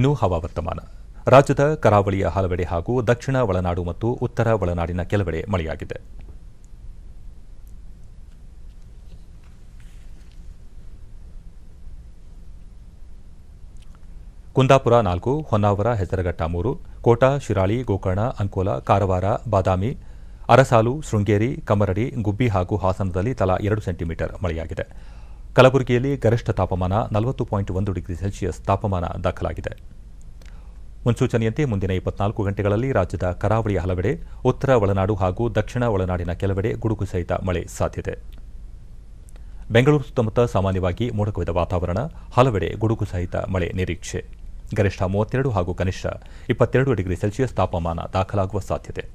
ಇನ್ನು ಹವಾವರ್ತಮಾನ ರಾಜ್ಯದ ಕರಾವಳಿಯ ಹಲವೆಡೆ ಹಾಗೂ ದಕ್ಷಿಣ ಒಳನಾಡು ಮತ್ತು ಉತ್ತರ ಒಳನಾಡಿನ ಕೆಲವೆಡೆ ಮಳೆಯಾಗಿದೆ ಕುಂದಾಪುರ ನಾಲ್ಕು ಹೊನ್ನಾವರ ಹೆಸರಘಟ್ಟ ಮೂರು ಕೋಟಾ ಶಿರಾಳಿ ಗೋಕರ್ಣ ಅಂಕೋಲ ಕಾರವಾರ ಬಾದಾಮಿ ಅರಸಾಲು ಶೃಂಗೇರಿ ಕಮ್ಮರಡಿ ಗುಬ್ಬಿ ಹಾಗೂ ಹಾಸನದಲ್ಲಿ ತಲಾ ಎರಡು ಸೆಂಟಿಮೀಟರ್ ಮಳೆಯಾಗಿದೆ ಕಲಬುರಗಿಯಲ್ಲಿ ಗರಿಷ್ಠ ತಾಪಮಾನ ನಲವತ್ತು ಪಾಯಿಂಟ್ ಒಂದು ಡಿಗ್ರಿ ಸೆಲ್ಸಿಯಸ್ ತಾಪಮಾನ ದಾಖಲಾಗಿದೆ ಮುನ್ಸೂಚನೆಯಂತೆ ಮುಂದಿನ ಇಪ್ಪತ್ನಾಲ್ಕು ಗಂಟೆಗಳಲ್ಲಿ ರಾಜ್ಯದ ಕರಾವಳಿಯ ಹಲವೆಡೆ ಉತ್ತರ ಒಳನಾಡು ಹಾಗೂ ದಕ್ಷಿಣ ಒಳನಾಡಿನ ಕೆಲವೆಡೆ ಗುಡುಗು ಸಹಿತ ಮಳೆ ಸಾಧ್ಯತೆ ಬೆಂಗಳೂರು ಸುತ್ತಮುತ್ತ ಸಾಮಾನ್ಯವಾಗಿ ಮೋಡಕವಿದ ವಾತಾವರಣ ಹಲವೆಡೆ ಗುಡುಗು ಸಹಿತ ಮಳೆ ನಿರೀಕ್ಷೆ ಗರಿಷ್ಠ ಮೂವತ್ತೆರಡು ಹಾಗೂ ಕನಿಷ್ಠ ಇಪ್ಪತ್ತೆರಡು ಡಿಗ್ರಿ ಸೆಲ್ಸಿಯಸ್ ತಾಪಮಾನ ದಾಖಲಾಗುವ ಸಾಧ್ಯತೆ